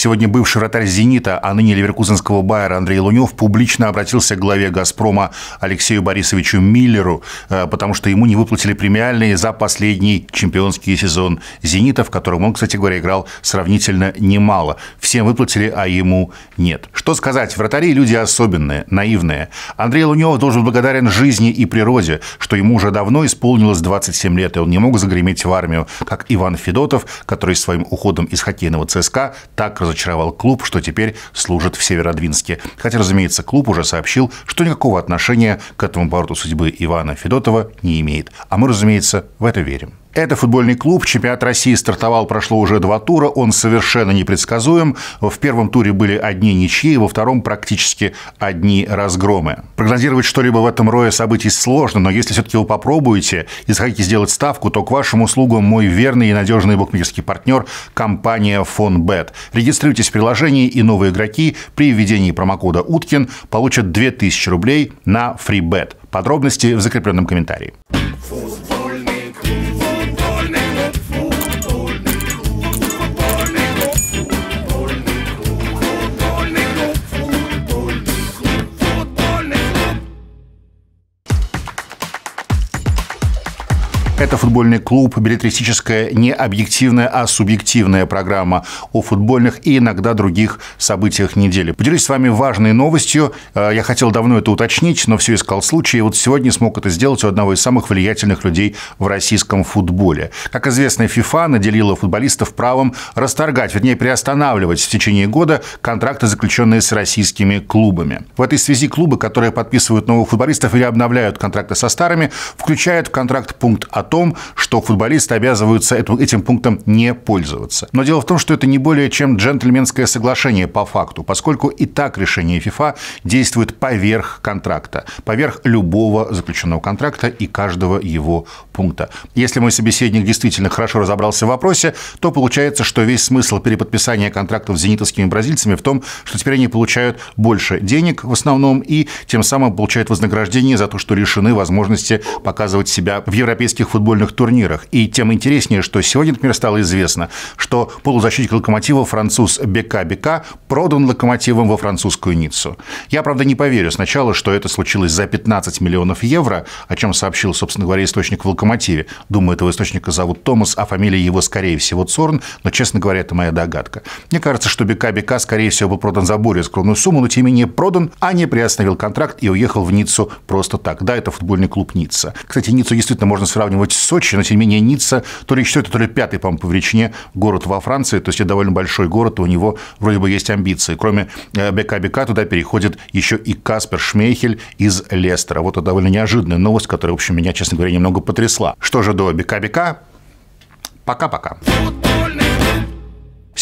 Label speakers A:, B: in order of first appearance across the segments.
A: Сегодня бывший вратарь «Зенита», а ныне ливеркузенского «Байера» Андрей Лунев публично обратился к главе «Газпрома» Алексею Борисовичу Миллеру, э, потому что ему не выплатили премиальные за последний чемпионский сезон «Зенита», в котором он, кстати говоря, играл сравнительно немало. Всем выплатили, а ему нет. Что сказать, вратари – люди особенные, наивные. Андрей Лунев должен благодарен жизни и природе, что ему уже давно исполнилось 27 лет, и он не мог загреметь в армию, как Иван Федотов, который своим уходом из хоккейного ЦСКА так разочаровал клуб, что теперь служит в Северодвинске. Хотя, разумеется, клуб уже сообщил, что никакого отношения к этому повороту судьбы Ивана Федотова не имеет. А мы, разумеется, в это верим. Это футбольный клуб. Чемпионат России стартовал, прошло уже два тура. Он совершенно непредсказуем. В первом туре были одни ничьи, во втором практически одни разгромы. Прогнозировать что-либо в этом рое событий сложно, но если все-таки вы попробуете и захотите сделать ставку, то к вашим услугам мой верный и надежный букмекерский партнер – компания FonBet. Регистрируйтесь в приложении, и новые игроки при введении промокода «Уткин» получат 2000 рублей на FreeBet. Подробности в закрепленном комментарии. Футбол. Это футбольный клуб, билетристическая не объективная, а субъективная программа о футбольных и иногда других событиях недели. Поделюсь с вами важной новостью. Э, я хотел давно это уточнить, но все искал случай. И вот сегодня смог это сделать у одного из самых влиятельных людей в российском футболе. Как известно, ФИФА наделила футболистов правом расторгать, вернее, приостанавливать в течение года контракты, заключенные с российскими клубами. В этой связи клубы, которые подписывают новых футболистов или обновляют контракты со старыми, включают в контракт пункт о том, что футболисты обязываются этим пунктом не пользоваться. Но дело в том, что это не более чем джентльменское соглашение по факту, поскольку и так решение ФИФА действует поверх контракта, поверх любого заключенного контракта и каждого его пункта. Если мой собеседник действительно хорошо разобрался в вопросе, то получается, что весь смысл переподписания контрактов с зенитовскими бразильцами в том, что теперь они получают больше денег в основном и тем самым получают вознаграждение за то, что лишены возможности показывать себя в европейских футболах футбольных турнирах. И тем интереснее, что сегодня, например, стало известно, что полузащитник локомотива француз Бека Бека продан локомотивом во французскую Ниццу. Я, правда, не поверю сначала, что это случилось за 15 миллионов евро, о чем сообщил, собственно говоря, источник в локомотиве. Думаю, этого источника зовут Томас, а фамилия его, скорее всего, Цорн, но, честно говоря, это моя догадка. Мне кажется, что Бека Бека, скорее всего, был продан за более скромную сумму, но тем не менее продан, а не приостановил контракт и уехал в Ниццу просто так. Да, это футбольный клуб Ницца. Кстати, Ниццу действительно можно сравнивать хоть Сочи, но тем не менее Ницца, то ли четвертый, то ли пятый, по-моему, по величине город во Франции, то есть это довольно большой город, у него вроде бы есть амбиции. Кроме э, БК-БК туда переходит еще и Каспер Шмейхель из Лестера. Вот это довольно неожиданная новость, которая, в общем, меня, честно говоря, немного потрясла. Что же до БК-БК? Пока-пока. Пока. -пока.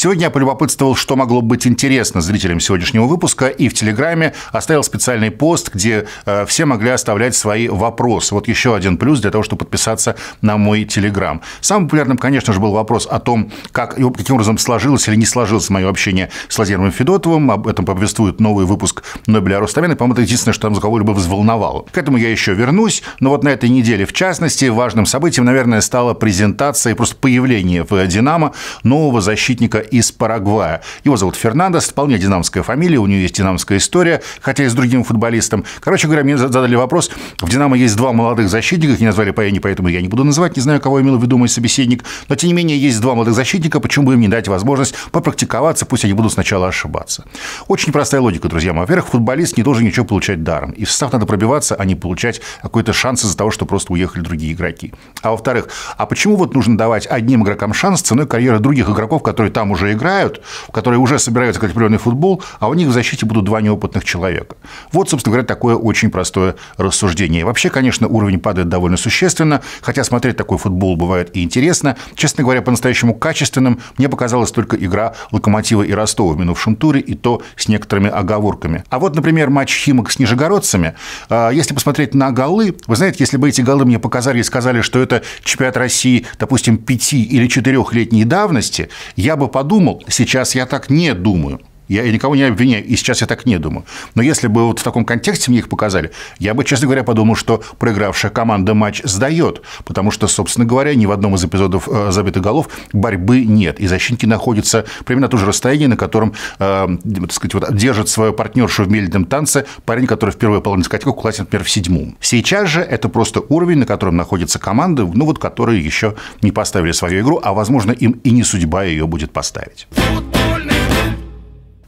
A: Сегодня я полюбопытствовал, что могло быть интересно зрителям сегодняшнего выпуска, и в Телеграме оставил специальный пост, где э, все могли оставлять свои вопросы. Вот еще один плюс для того, чтобы подписаться на мой Телеграм. Самым популярным, конечно же, был вопрос о том, как, каким образом сложилось или не сложилось мое общение с Владимиром Федотовым. Об этом повествует новый выпуск Нобеля Рустамина. По-моему, это единственное, что там кого-либо взволновало. К этому я еще вернусь, но вот на этой неделе, в частности, важным событием, наверное, стала презентация и просто появление в «Динамо» нового защитника из Парагвая. Его зовут Фернандес, вполне динамская фамилия, у него есть динамская история, хотя и с другим футболистом. Короче говоря, мне задали вопрос, в «Динамо» есть два молодых защитника, их не назвали по имени, поэтому я не буду называть, не знаю, кого имел в виду мой собеседник, но тем не менее есть два молодых защитника, почему бы им не дать возможность попрактиковаться, пусть они будут сначала ошибаться. Очень простая логика, друзья мои. Во-первых, футболист не должен ничего получать даром, и в состав надо пробиваться, а не получать какой-то шанс из-за того, что просто уехали другие игроки. А во-вторых, а почему вот нужно давать одним игрокам шанс ценой карьеры других игроков, которые там уже уже играют, которые уже собираются играть определенный футбол, а у них в защите будут два неопытных человека. Вот, собственно говоря, такое очень простое рассуждение. Вообще, конечно, уровень падает довольно существенно, хотя смотреть такой футбол бывает и интересно. Честно говоря, по-настоящему качественным мне показалась только игра «Локомотива» и «Ростова» в минувшем туре, и то с некоторыми оговорками. А вот, например, матч «Химок» с нижегородцами. А, если посмотреть на голы, вы знаете, если бы эти голы мне показали и сказали, что это чемпионат России, допустим, пяти или четырехлетней давности, я бы подумал. Сейчас я так не думаю. Я никого не обвиняю, и сейчас я так не думаю. Но если бы вот в таком контексте мне их показали, я бы, честно говоря, подумал, что проигравшая команда матч сдает, потому что, собственно говоря, ни в одном из эпизодов э, забитых голов борьбы нет, и защитники находятся примерно на том же расстоянии, на котором, э, так сказать, вот, держит свою партнершу в мельном танце парень, который в первой половине скатегории классен, например, в седьмом. Сейчас же это просто уровень, на котором находятся команды, ну вот, которые еще не поставили свою игру, а, возможно, им и не судьба ее будет поставить.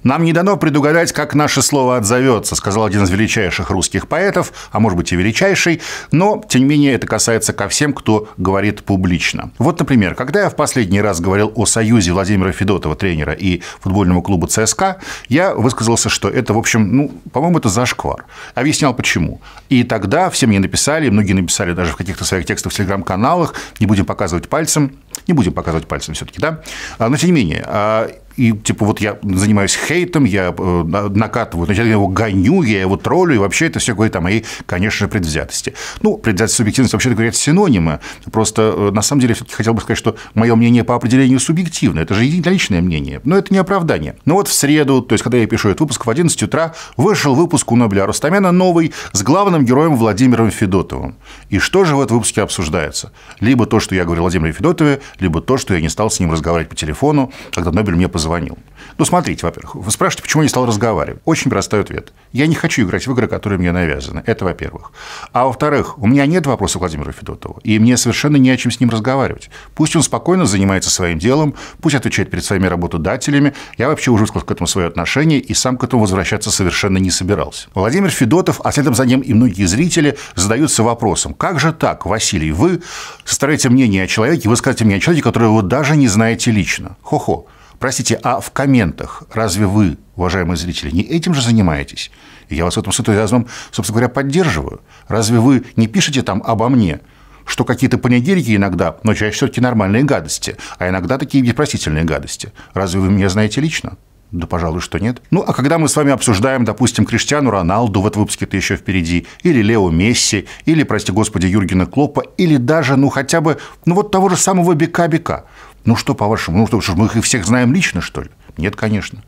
A: Нам не дано предугадать, как наше слово отзовется, сказал один из величайших русских поэтов, а может быть и величайший, но, тем не менее, это касается ко всем, кто говорит публично. Вот, например, когда я в последний раз говорил о союзе Владимира Федотова, тренера и футбольному клубу ЦСКА, я высказался, что это, в общем, ну, по-моему, это зашквар. Объяснял, почему. И тогда все мне написали, многие написали даже в каких-то своих текстах в телеграм-каналах, не будем показывать пальцем, не будем показывать пальцем все-таки, да, а, но тем не менее, а, и типа вот я занимаюсь хейтом, я э, накатываю, значит, я его гоню, я его троллю, и вообще это все говорит о моей, конечно же, предвзятости. Ну, предвзятость субъективность вообще говорят синонимы. Просто э, на самом деле все хотел бы сказать, что мое мнение по определению субъективно. Это же личное мнение, но это не оправдание. Но вот в среду, то есть когда я пишу этот выпуск в 11 утра, вышел выпуск у Нобеля Рустамяна новый с главным героем Владимиром Федотовым. И что же в этом выпуске обсуждается? Либо то, что я говорил Владимире Федотове, либо то, что я не стал с ним разговаривать по телефону, когда Нобель мне позвонил позвонил. Ну, смотрите, во-первых, вы спрашиваете, почему я не стал разговаривать. Очень простой ответ. Я не хочу играть в игры, которые мне навязаны. Это во-первых. А во-вторых, у меня нет вопроса Владимира Федотова, и мне совершенно не о чем с ним разговаривать. Пусть он спокойно занимается своим делом, пусть отвечает перед своими работодателями. Я вообще уже высказал к этому свое отношение и сам к этому возвращаться совершенно не собирался. Владимир Федотов, а следом за ним и многие зрители задаются вопросом, как же так, Василий, вы составляете мнение о человеке, вы скажете мне о человеке, которого вы даже не знаете лично. Хо-хо. Простите, а в комментах разве вы, уважаемые зрители, не этим же занимаетесь? И я вас в этом с энтузиазмом, собственно говоря, поддерживаю. Разве вы не пишете там обо мне? что какие-то понедельники иногда, но чаще все-таки нормальные гадости, а иногда такие непростительные гадости. Разве вы меня знаете лично? Да, пожалуй, что нет. Ну, а когда мы с вами обсуждаем, допустим, Криштиану Роналду, в этом выпуске-то еще впереди, или Лео Месси, или, прости господи, Юргена Клопа, или даже, ну, хотя бы, ну, вот того же самого Бека-Бека, ну что, по-вашему, ну что, мы их всех знаем лично, что ли? Нет, конечно.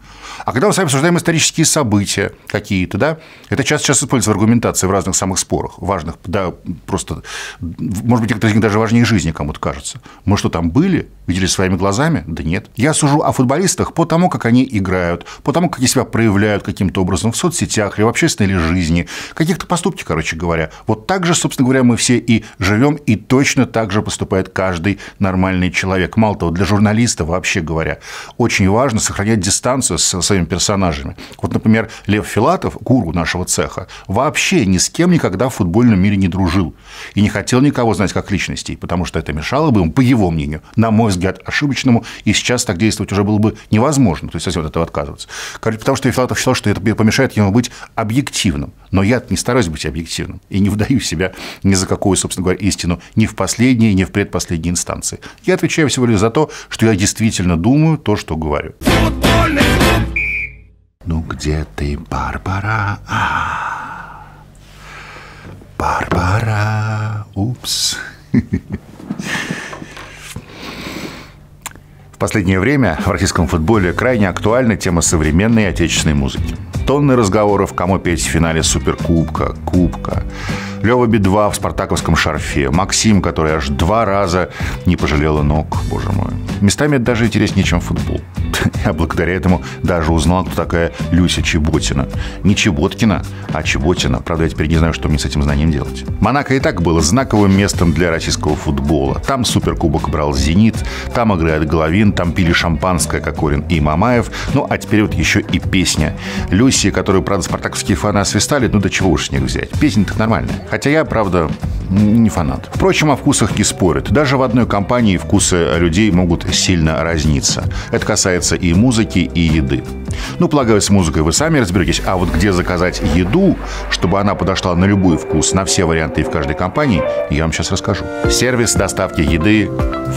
A: А когда мы с вами обсуждаем исторические события какие-то, да, это часто сейчас используется в аргументации в разных самых спорах, важных, да, просто, может быть, некоторые из них даже важнее жизни кому-то кажется. Мы что, там были? Видели своими глазами? Да нет. Я сужу о футболистах по тому, как они играют, по тому, как они себя проявляют каким-то образом в соцсетях или в общественной или жизни, каких-то поступки, короче говоря. Вот так же, собственно говоря, мы все и живем, и точно так же поступает каждый нормальный человек. Мало того, для журналиста, вообще говоря, очень важно сохранять дистанцию с своими персонажами. Вот, например, Лев Филатов, гуру нашего цеха, вообще ни с кем никогда в футбольном мире не дружил и не хотел никого знать как личностей, потому что это мешало бы ему, по его мнению, на мой взгляд, ошибочному, и сейчас так действовать уже было бы невозможно, то есть от этого отказываться. Потому что Филатов считал, что это помешает ему быть объективным. Но я не стараюсь быть объективным и не вдаю себя ни за какую, собственно говоря, истину, ни в последней, ни в предпоследней инстанции. Я отвечаю всего лишь за то, что я действительно думаю то, что говорю. Футбольный клуб ну где ты, Барбара? А -а -а. Барбара, упс. В последнее время в российском футболе крайне актуальна тема современной отечественной музыки. Тонны разговоров, кому петь в финале Суперкубка, Кубка. Лева Би-2 в спартаковском шарфе, Максим, который аж два раза не пожалела ног, боже мой. Местами это даже интереснее, чем футбол. Я благодаря этому даже узнал, кто такая Люся Чеботина. Не Чеботкина, а Чеботина. Правда, я теперь не знаю, что мне с этим знанием делать. Монако и так было знаковым местом для российского футбола. Там суперкубок брал «Зенит», там играет Головин, там пили шампанское Кокорин и Мамаев. Ну, а теперь вот еще и песня. Люси, которую, правда, спартаковские фаны освистали, ну, до чего уж с них взять. Песня так нормальная. Хотя я, правда, не фанат. Впрочем, о вкусах не спорят. Даже в одной компании вкусы людей могут сильно разниться. Это касается касается и музыки, и еды. Ну, полагаю, с музыкой вы сами разберетесь, а вот где заказать еду, чтобы она подошла на любой вкус, на все варианты и в каждой компании, я вам сейчас расскажу. Сервис доставки еды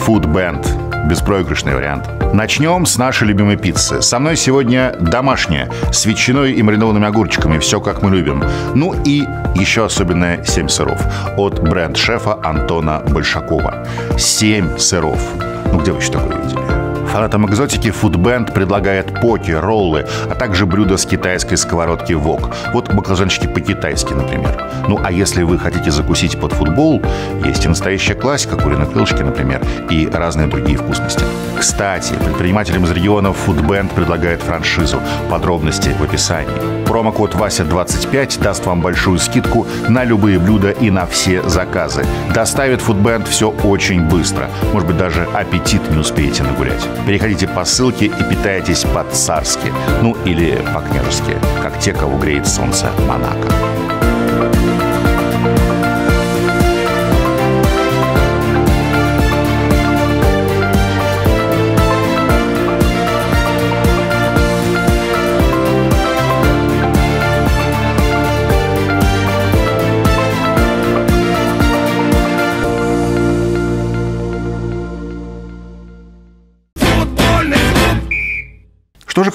A: Foodband. Беспроигрышный вариант. Начнем с нашей любимой пиццы. Со мной сегодня домашняя, с ветчиной и маринованными огурчиками. Все, как мы любим. Ну и еще особенное 7 сыров от бренд-шефа Антона Большакова. 7 сыров. Ну, где вы еще такое видели? Фанатам экзотики Foodband предлагает поки, роллы, а также блюда с китайской сковородки вок. Вот баклажанчики по-китайски, например. Ну а если вы хотите закусить под футбол, есть и настоящая классика, куриные крылышки, например, и разные другие вкусности. Кстати, предпринимателям из региона Foodband предлагает франшизу. Подробности в описании. Промокод Вася25 даст вам большую скидку на любые блюда и на все заказы. Доставит Foodband все очень быстро. Может быть, даже аппетит не успеете нагулять. Переходите по ссылке и питайтесь по-царски, ну или по-княжески, как те, кого греет солнце Монако.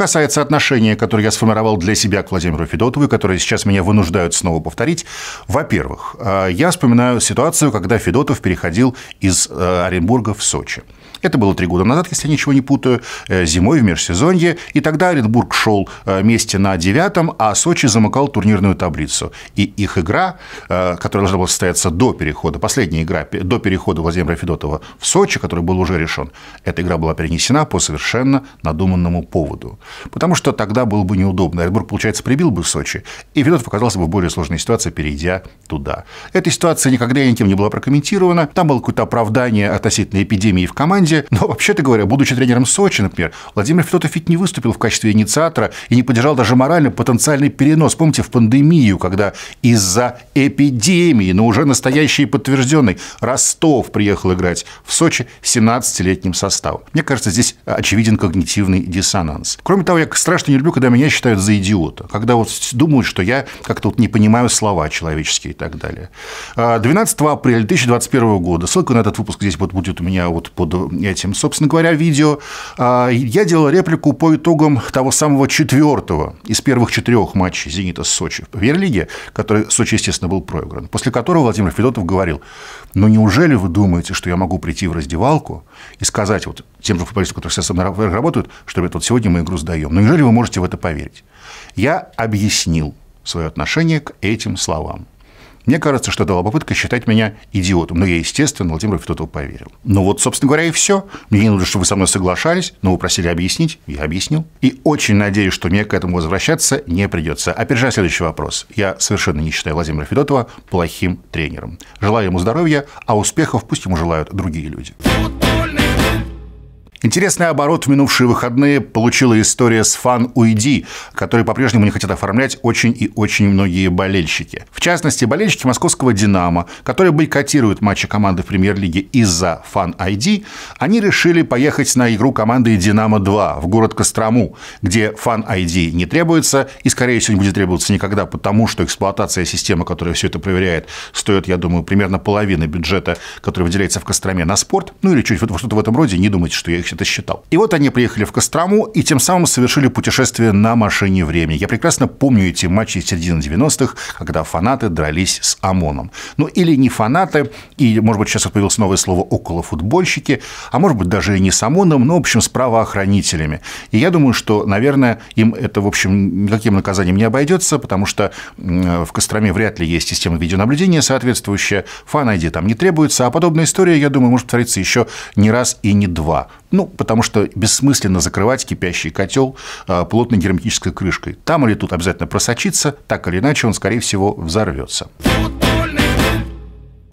A: касается отношения, которое я сформировал для себя к Владимиру Федотову, которые сейчас меня вынуждают снова повторить, во-первых, э, я вспоминаю ситуацию, когда Федотов переходил из э, Оренбурга в Сочи. Это было три года назад, если я ничего не путаю, э, зимой в межсезонье. И тогда Оренбург шел э, вместе на девятом, а Сочи замыкал турнирную таблицу. И их игра, э, которая должна была состояться до перехода, последняя игра до перехода Владимира Федотова в Сочи, который был уже решен, эта игра была перенесена по совершенно надуманному поводу. Потому что тогда было бы неудобно. Оренбург, получается, прибил бы в Сочи, и Федотов оказался бы в более сложной ситуации, перейдя туда. Эта ситуация никогда никем не была прокомментирована. Там было какое-то оправдание относительно эпидемии в команде, команде. Но вообще-то говоря, будучи тренером Сочи, например, Владимир Федотов ведь не выступил в качестве инициатора и не поддержал даже морально потенциальный перенос. Помните, в пандемию, когда из-за эпидемии, но уже настоящей и подтвержденной, Ростов приехал играть в Сочи 17-летним составом. Мне кажется, здесь очевиден когнитивный диссонанс. Кроме того, я страшно не люблю, когда меня считают за идиота, когда вот думают, что я как-то вот не понимаю слова человеческие и так далее. 12 а, апреля 2021 года, ссылка на этот выпуск здесь вот будет у меня вот под этим. Собственно говоря, видео а, я делал реплику по итогам того самого четвертого из первых четырех матчей «Зенита» с Сочи в верлиге, который Сочи, естественно, был проигран, после которого Владимир Федотов говорил, ну неужели вы думаете, что я могу прийти в раздевалку и сказать вот тем же футболистам, которые сейчас со мной работают, что вот сегодня мы игру сдаем. Ну неужели вы можете в это поверить? Я объяснил свое отношение к этим словам. Мне кажется, что это была попытка считать меня идиотом. Но я, естественно, Владимир Федотов поверил. Ну вот, собственно говоря, и все. Мне не нужно, чтобы вы со мной соглашались, но вы просили объяснить, я объяснил. И очень надеюсь, что мне к этому возвращаться не придется. Опережая следующий вопрос. Я совершенно не считаю Владимира Федотова плохим тренером. Желаю ему здоровья, а успехов пусть ему желают другие люди. Интересный оборот в минувшие выходные получила история с «Фан Уйди», который по-прежнему не хотят оформлять очень и очень многие болельщики. В частности, болельщики московского «Динамо», которые бойкотируют матчи команды в премьер лиге из-за «Фан Уйди», они решили поехать на игру команды «Динамо-2» в город Кострому, где «Фан Уйди» не требуется и, скорее всего, не будет требоваться никогда, потому что эксплуатация системы, которая все это проверяет, стоит, я думаю, примерно половины бюджета, который выделяется в Костроме на спорт, ну или чуть что-то в этом роде, не думайте, что я их вообще-то считал. И вот они приехали в Кострому и тем самым совершили путешествие на машине времени. Я прекрасно помню эти матчи середины 90-х, когда фанаты дрались с ОМОНом. Ну, или не фанаты, и, может быть, сейчас появилось новое слово «околофутбольщики», а может быть, даже и не с ОМОНом, но, в общем, с правоохранителями. И я думаю, что, наверное, им это, в общем, никаким наказанием не обойдется, потому что в Костроме вряд ли есть система видеонаблюдения соответствующая, фан-айди там не требуется, а подобная история, я думаю, может повториться еще не раз и не два. Ну, ну, потому что бессмысленно закрывать кипящий котел а, плотной герметической крышкой. Там или тут обязательно просочится, так или иначе он, скорее всего, взорвется.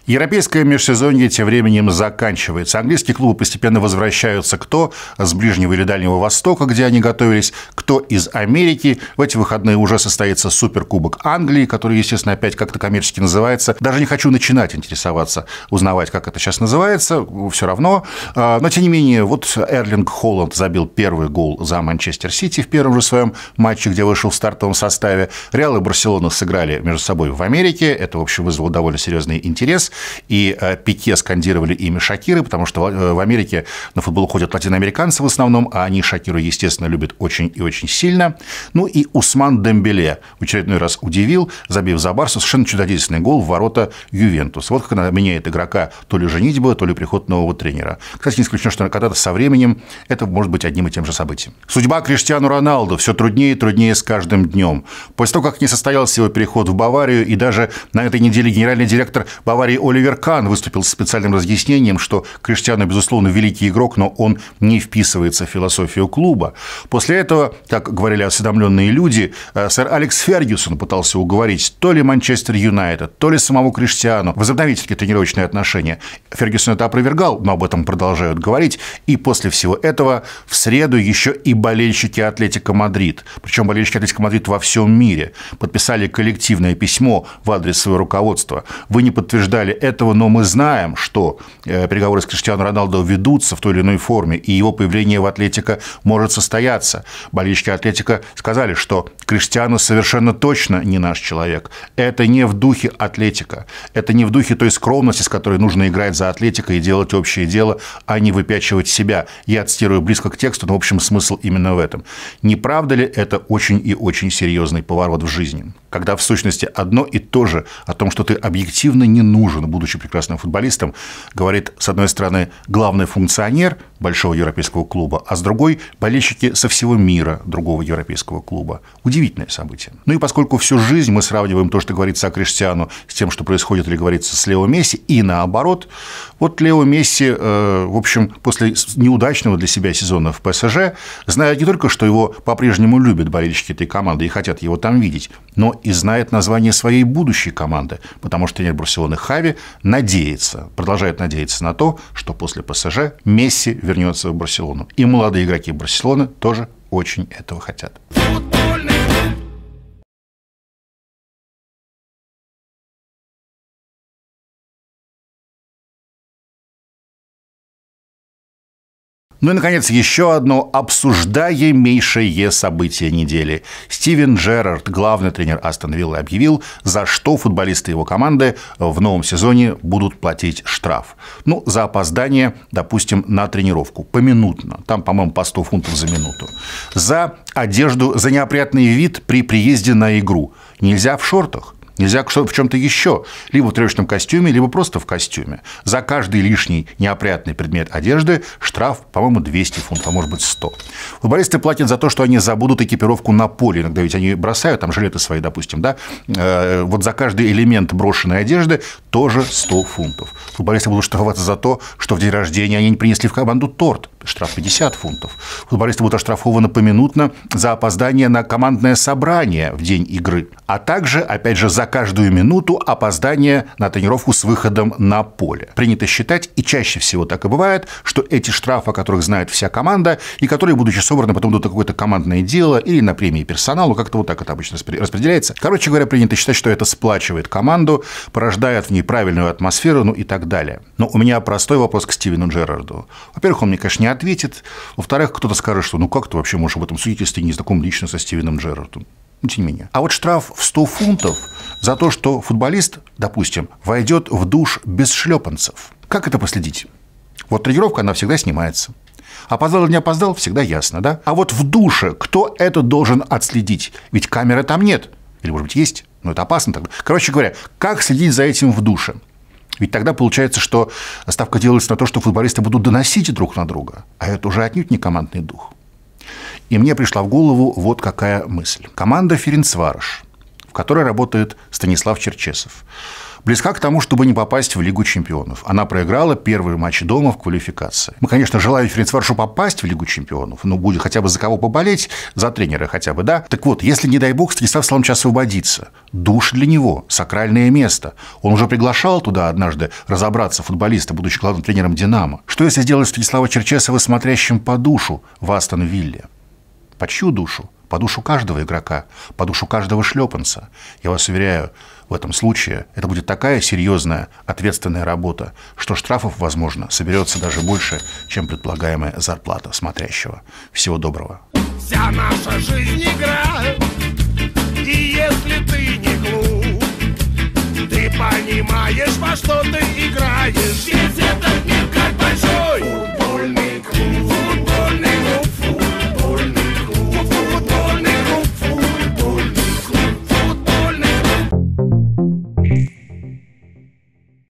A: Европейское межсезонье тем временем заканчивается. Английские клубы постепенно возвращаются кто с Ближнего или Дальнего Востока, где они готовились, кто из Америки. В эти выходные уже состоится Суперкубок Англии, который, естественно, опять как-то коммерчески называется. Даже не хочу начинать интересоваться, узнавать, как это сейчас называется, все равно. А, но, тем не менее, вот Эрлинг Холланд забил первый гол за Манчестер Сити в первом же своем матче, где вышел в стартовом составе. Реал и Барселона сыграли между собой в Америке. Это, в общем, вызвало довольно серьезный интерес и э, Пике скандировали имя Шакиры, потому что э, в Америке на футбол ходят латиноамериканцы в основном, а они Шакиру, естественно, любят очень и очень сильно. Ну и Усман Дембеле в очередной раз удивил, забив за Барсу совершенно чудодейственный гол в ворота Ювентус. Вот как она меняет игрока то ли женитьба, то ли приход нового тренера. Кстати, не исключено, что когда-то со временем это может быть одним и тем же событием. Судьба Криштиану Роналду все труднее и труднее с каждым днем. После того, как не состоялся его переход в Баварию, и даже на этой неделе генеральный директор Баварии Оливер Кан выступил с специальным разъяснением, что Криштиану, безусловно, великий игрок, но он не вписывается в философию клуба. После этого, как говорили осведомленные люди, э, сэр Алекс Фергюсон пытался уговорить то ли Манчестер Юнайтед, то ли самого Криштиану возобновить такие тренировочные отношения. Фергюсон это опровергал, но об этом продолжают говорить. И после всего этого в среду еще и болельщики Атлетика Мадрид, причем болельщики Атлетика Мадрид во всем мире, подписали коллективное письмо в адрес своего руководства. Вы не подтверждали этого, но мы знаем, что э, переговоры с Криштиану Роналду ведутся в той или иной форме, и его появление в «Атлетика» может состояться. Болельщики «Атлетика» сказали, что Криштиану совершенно точно не наш человек. Это не в духе атлетика. Это не в духе той скромности, с которой нужно играть за атлетика и делать общее дело, а не выпячивать себя. Я цитирую близко к тексту, но, в общем, смысл именно в этом. Не правда ли это очень и очень серьезный поворот в жизни? Когда в сущности одно и то же о том, что ты объективно не нужен, будучи прекрасным футболистом, говорит, с одной стороны, главный функционер, большого европейского клуба, а с другой – болельщики со всего мира другого европейского клуба. Удивительное событие. Ну и поскольку всю жизнь мы сравниваем то, что говорится о Криштиану, с тем, что происходит или говорится с Лео Месси, и наоборот, вот Лео Месси, э, в общем, после неудачного для себя сезона в ПСЖ, знает не только, что его по-прежнему любят болельщики этой команды и хотят его там видеть, но и знает название своей будущей команды, потому что тренер Барселоны Хави надеется, продолжает надеяться на то, что после ПСЖ Месси вернется в Барселону. И молодые игроки Барселоны тоже очень этого хотят. Футбол! Ну и, наконец, еще одно обсуждаемейшее событие недели. Стивен Джерард, главный тренер Астон Виллы, объявил, за что футболисты его команды в новом сезоне будут платить штраф. Ну, за опоздание, допустим, на тренировку, поминутно. Там, по-моему, по 100 фунтов за минуту. За одежду, за неопрятный вид при приезде на игру. Нельзя в шортах. Нельзя в чем-то еще, либо в тряпичном костюме, либо просто в костюме. За каждый лишний неопрятный предмет одежды штраф, по-моему, 200 фунтов, а может быть 100. Футболисты платят за то, что они забудут экипировку на поле. Иногда ведь они бросают там жилеты свои, допустим, да? Э, вот за каждый элемент брошенной одежды тоже 100 фунтов. Футболисты будут штрафоваться за то, что в день рождения они не принесли в команду торт штраф 50 фунтов. Футболисты будут оштрафованы поминутно за опоздание на командное собрание в день игры, а также, опять же, за каждую минуту опоздание на тренировку с выходом на поле. Принято считать, и чаще всего так и бывает, что эти штрафы, о которых знает вся команда, и которые, будучи собраны, потом идут на какое-то командное дело или на премии персоналу, как-то вот так это обычно распределяется. Короче говоря, принято считать, что это сплачивает команду, порождает в ней правильную атмосферу, ну и так далее. Но у меня простой вопрос к Стивену Джерарду. Во-первых, он мне, конечно, не ответит. Во-вторых, кто-то скажет, что ну как ты вообще можешь об этом судить, если ты не знаком лично со Стивеном Джерардом? Ну, тем не менее. А вот штраф в 100 фунтов за то, что футболист, допустим, войдет в душ без шлепанцев. Как это последить? Вот тренировка, она всегда снимается. Опоздал или не опоздал, всегда ясно, да? А вот в душе кто это должен отследить? Ведь камеры там нет. Или, может быть, есть, но это опасно тогда. Короче говоря, как следить за этим в душе? Ведь тогда получается, что ставка делается на то, что футболисты будут доносить друг на друга, а это уже отнюдь не командный дух. И мне пришла в голову вот какая мысль. Команда «Ференцварыш», в которой работает Станислав Черчесов, близка к тому, чтобы не попасть в Лигу чемпионов. Она проиграла первый матч дома в квалификации. Мы, конечно, желаем Ференцваршу попасть в Лигу чемпионов, но будет хотя бы за кого поболеть, за тренера хотя бы, да? Так вот, если, не дай бог, Станислав Сломович освободится, душ для него, сакральное место. Он уже приглашал туда однажды разобраться футболиста, будучи главным тренером «Динамо». Что если сделать Станислава Черчесова смотрящим по душу в Астон-Вилле? По чью душу? по душу каждого игрока, по душу каждого шлепанца. Я вас уверяю, в этом случае это будет такая серьезная, ответственная работа, что штрафов, возможно, соберется даже больше, чем предполагаемая зарплата смотрящего. Всего доброго. Вся наша жизнь игра, и если ты не глуп, ты понимаешь, во что ты играешь, ведь этот мир как большой.